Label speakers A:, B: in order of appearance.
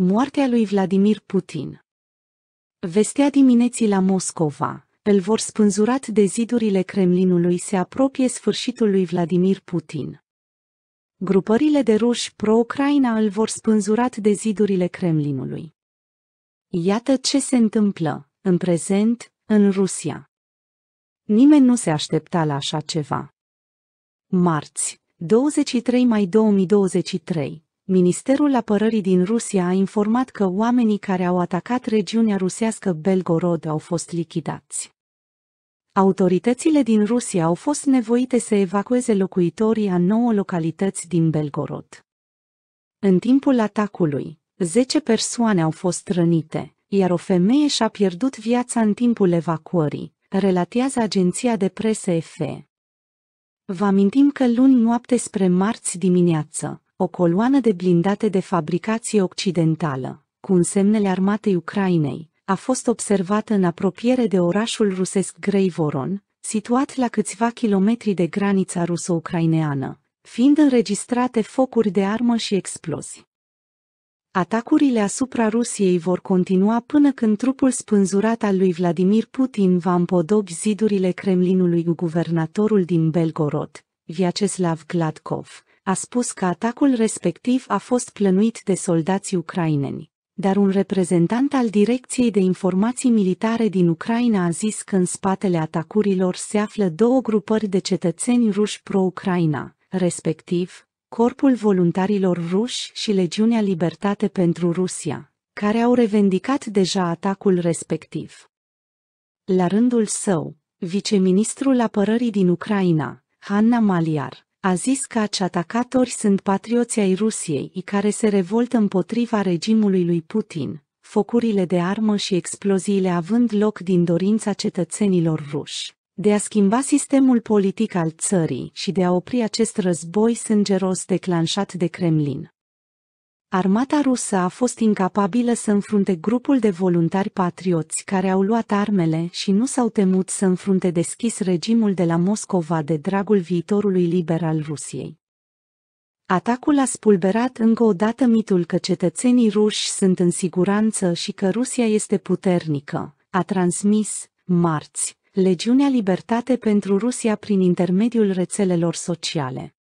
A: Moartea lui Vladimir Putin Vestea dimineții la Moscova îl vor spânzurat de zidurile Kremlinului se apropie sfârșitul lui Vladimir Putin. Grupările de ruși pro-Ucraina îl vor spânzurat de zidurile Kremlinului. Iată ce se întâmplă, în prezent, în Rusia. Nimeni nu se aștepta la așa ceva. Marți, 23 mai 2023, Ministerul Apărării din Rusia a informat că oamenii care au atacat regiunea rusească Belgorod au fost lichidați. Autoritățile din Rusia au fost nevoite să evacueze locuitorii a nouă localități din Belgorod. În timpul atacului, 10 persoane au fost rănite, iar o femeie și-a pierdut viața în timpul evacuării, relatează agenția de presă EFE. Vă amintim că luni noapte spre marți dimineață, o coloană de blindate de fabricație occidentală, cu însemnele armatei Ucrainei, a fost observată în apropiere de orașul rusesc Greivoron, situat la câțiva kilometri de granița ruso-ucraineană, fiind înregistrate focuri de armă și explozii. Atacurile asupra Rusiei vor continua până când trupul spânzurat al lui Vladimir Putin va împodobi zidurile Kremlinului guvernatorul din Belgorod, Vyacheslav Gladkov, a spus că atacul respectiv a fost plănuit de soldații ucraineni. Dar un reprezentant al Direcției de Informații Militare din Ucraina a zis că în spatele atacurilor se află două grupări de cetățeni ruși pro-Ucraina, respectiv, Corpul Voluntarilor Ruși și Legiunea Libertate pentru Rusia, care au revendicat deja atacul respectiv. La rândul său, viceministrul apărării din Ucraina, Hanna Maliar, a zis că acei atacatori sunt patrioții ai Rusiei care se revoltă împotriva regimului lui Putin, focurile de armă și exploziile având loc din dorința cetățenilor ruși de a schimba sistemul politic al țării și de a opri acest război sângeros declanșat de Kremlin. Armata rusă a fost incapabilă să înfrunte grupul de voluntari patrioți care au luat armele și nu s-au temut să înfrunte deschis regimul de la Moscova de dragul viitorului liber al Rusiei. Atacul a spulberat încă o dată mitul că cetățenii ruși sunt în siguranță și că Rusia este puternică, a transmis, marți, Legiunea Libertate pentru Rusia prin intermediul rețelelor sociale.